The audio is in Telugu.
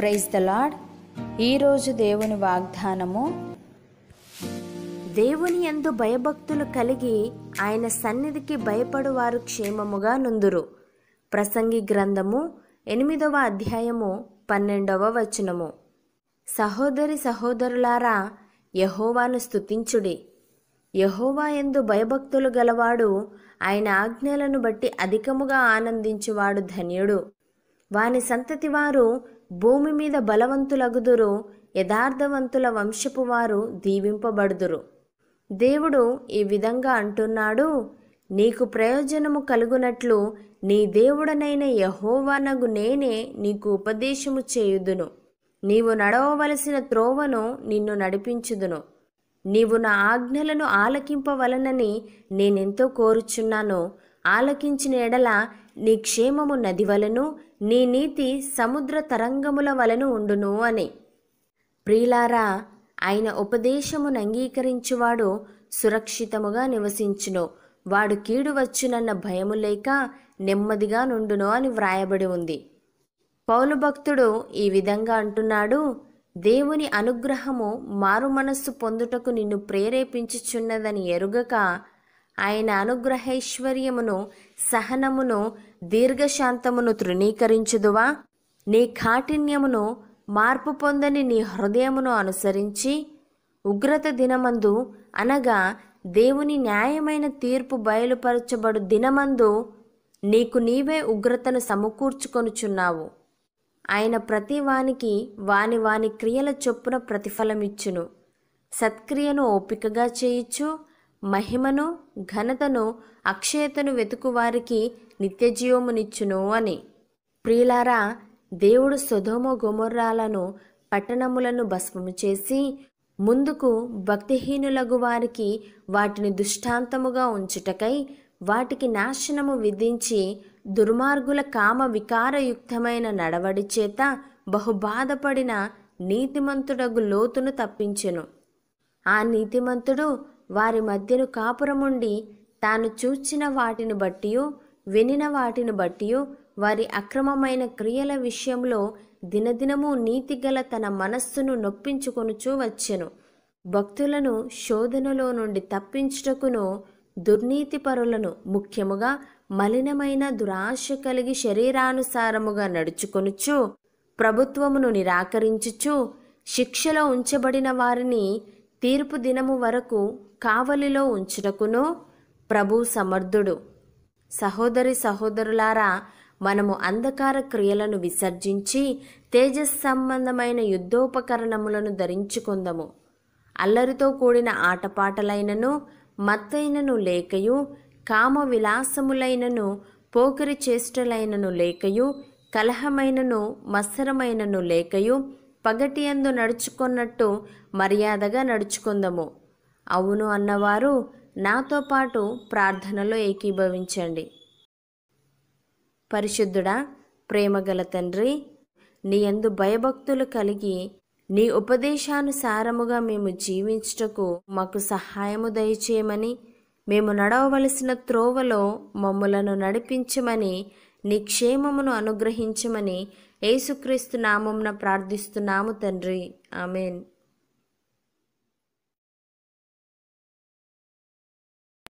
ప్రైజ్ ద లాడ్ ఈరోజు దేవుని వాగ్దానము దేవుని ఎందు భయభక్తులు కలిగి ఆయన సన్నిధికి వారు క్షేమముగా నుందురు ప్రసంగి గ్రంథము ఎనిమిదవ అధ్యాయము పన్నెండవ వచనము సహోదరి సహోదరులారా యహోవాను స్థుతించుడి యహోవా ఎందు భయభక్తులు గలవాడు ఆయన ఆజ్ఞలను బట్టి అధికముగా ఆనందించువాడు ధన్యుడు వాని సంతతి వారు భూమి మీద బలవంతులగుదురు యథార్థవంతుల వంశపు వారు దీవింపబడుదురు దేవుడు ఈ విధంగా అంటున్నాడు నీకు ప్రయోజనము కలుగునట్లు నీ దేవుడనైన యహోవానగు నేనే నీకు ఉపదేశము చేయుదును నీవు నడవవలసిన త్రోవను నిన్ను నడిపించుదును నీవు నా ఆజ్ఞలను ఆలకింపవలనని నేనెంతో కోరుచున్నానో ఆలకించిన ఎడల నీ క్షేమము నది వలను నీ నీతి సముద్ర తరంగముల వలను ఉండును అని ప్రియులారా ఆయన ఉపదేశమును అంగీకరించువాడు సురక్షితముగా నివసించును వాడు కీడు వచ్చునన్న భయము లేక నెమ్మదిగా నుండును అని వ్రాయబడి ఉంది పౌలు భక్తుడు ఈ విధంగా అంటున్నాడు దేవుని అనుగ్రహము మారు మనస్సు పొందుటకు నిన్ను ప్రేరేపించుచున్నదని ఎరుగక ఆయన అనుగ్రహైశ్వర్యమును సహనమును దీర్ఘశాంతమును తృణీకరించుదువా నీ కాఠిన్యమును మార్పు పొందని నీ హృదయమును అనుసరించి ఉగ్రత దినమందు అనగా దేవుని న్యాయమైన తీర్పు బయలుపరచబడు దినమందు నీకు నీవే ఉగ్రతను సమకూర్చుకొనుచున్నావు ఆయన ప్రతి వానికి వాని వాని క్రియల చొప్పున ప్రతిఫలమిచ్చును సత్క్రియను ఓపికగా చేయిచ్చు మహిమను ఘనతను అక్షయతను వెతుకువారికి నిత్యజీవమునిచ్చును అని ప్రియులారా దేవుడు సుధోమ గుమర్రాలను పట్టణములను భస్మము చేసి ముందుకు భక్తిహీనులగు వారికి వాటిని దుష్టాంతముగా ఉంచుటకై వాటికి నాశనము విధించి దుర్మార్గుల కామ వికారయుక్తమైన నడవడి చేత బహుబాధపడిన నీతిమంతుడగు లోతును తప్పించెను ఆ నీతిమంతుడు వారి మధ్యను కాపురముండి తాను చూచిన వాటిని బట్టి వినిన వాటిని బట్టి వారి అక్రమమైన క్రియల విషయంలో దినదినము నీతిగల తన మనస్సును నొప్పించుకొనుచూ వచ్చెను భక్తులను శోధనలో నుండి తప్పించుటకును దుర్నీతిపరులను ముఖ్యముగా మలినమైన దురాశ కలిగి శరీరానుసారముగా నడుచుకొనుచు ప్రభుత్వమును నిరాకరించుచు శిక్షలో ఉంచబడిన వారిని తీర్పు దినము వరకు కావలిలో ఉంచుటకును ప్రభు సమర్థుడు సహోదరి సహోదరులారా మనము అంధకార క్రియలను విసర్జించి తేజస్ సంబంధమైన యుద్ధోపకరణములను ధరించుకుందము అల్లరితో కూడిన ఆటపాటలైనను మత్తైనను లేకయు కామ విలాసములైనను పోకరి చేష్టలైనను లేకయు కలహమైనను మత్సరమైనను లేకయు పగటియందు నడుచుకున్నట్టు మర్యాదగా నడుచుకుందము అవును అన్నవారు నాతో పాటు ప్రార్థనలో ఏకీభవించండి పరిశుద్ధుడా ప్రేమగల తండ్రి నీ యందు భయభక్తులు కలిగి నీ ఉపదేశానుసారముగా మేము జీవించుటకు మాకు సహాయము దయచేయమని మేము నడవవలసిన త్రోవలో మమ్ములను నడిపించమని నీ క్షేమమును అనుగ్రహించమని ఏసుక్రీస్తు నామంన ప్రార్థిస్తున్నాము తండ్రి ఆమెన్